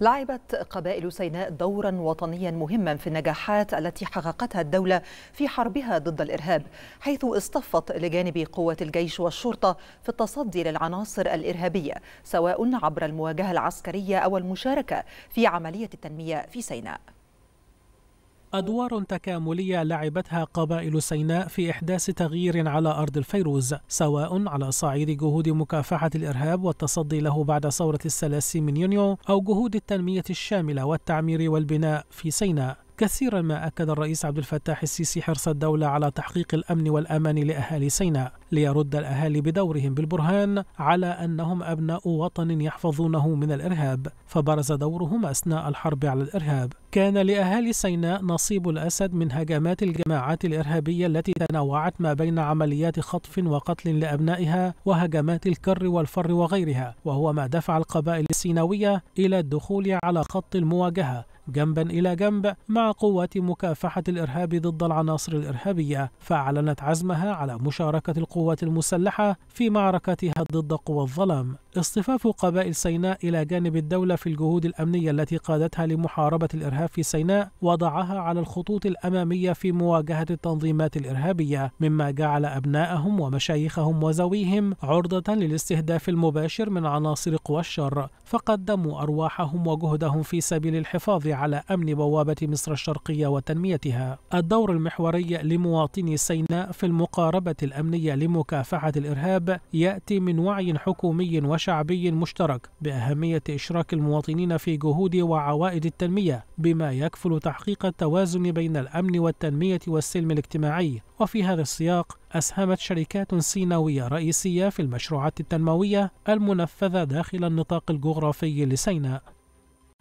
لعبت قبائل سيناء دورا وطنيا مهما في النجاحات التي حققتها الدولة في حربها ضد الإرهاب حيث اصطفت لجانب قوة الجيش والشرطة في التصدي للعناصر الإرهابية سواء عبر المواجهة العسكرية أو المشاركة في عملية التنمية في سيناء أدوار تكاملية لعبتها قبائل سيناء في إحداث تغيير على أرض الفيروز سواء على صعيد جهود مكافحة الإرهاب والتصدي له بعد ثورة الثلاثين من يونيو أو جهود التنمية الشاملة والتعمير والبناء في سيناء كثيرا ما أكد الرئيس عبد الفتاح السيسي حرص الدولة على تحقيق الأمن والأمان لأهالي سيناء ليرد الأهالي بدورهم بالبرهان على أنهم أبناء وطن يحفظونه من الإرهاب فبرز دورهم أثناء الحرب على الإرهاب كان لأهالي سيناء نصيب الأسد من هجمات الجماعات الإرهابية التي تنوعت ما بين عمليات خطف وقتل لأبنائها وهجمات الكر والفر وغيرها وهو ما دفع القبائل السيناوية إلى الدخول على خط المواجهة جنبا إلى جنب مع قوات مكافحة الإرهاب ضد العناصر الإرهابية فأعلنت عزمها على مشاركة القوات المسلحة في معركتها ضد قوى الظلام اصطفاف قبائل سيناء إلى جانب الدولة في الجهود الأمنية التي قادتها لمحاربة الإرهاب في سيناء وضعها على الخطوط الأمامية في مواجهة التنظيمات الإرهابية مما جعل أبنائهم ومشايخهم وزويهم عرضة للاستهداف المباشر من عناصر قوى الشر فقدموا أرواحهم وجهدهم في سبيل الحفاظ على أمن بوابة مصر الشرقية وتنميتها الدور المحوري لمواطني سيناء في المقاربة الأمنية لمكافحة الإرهاب يأتي من وعي حكومي وش شعبي مشترك بأهمية إشراك المواطنين في جهود وعوائد التنمية بما يكفل تحقيق التوازن بين الأمن والتنمية والسلم الاجتماعي وفي هذا السياق أسهمت شركات سيناوية رئيسية في المشروعات التنموية المنفذة داخل النطاق الجغرافي لسيناء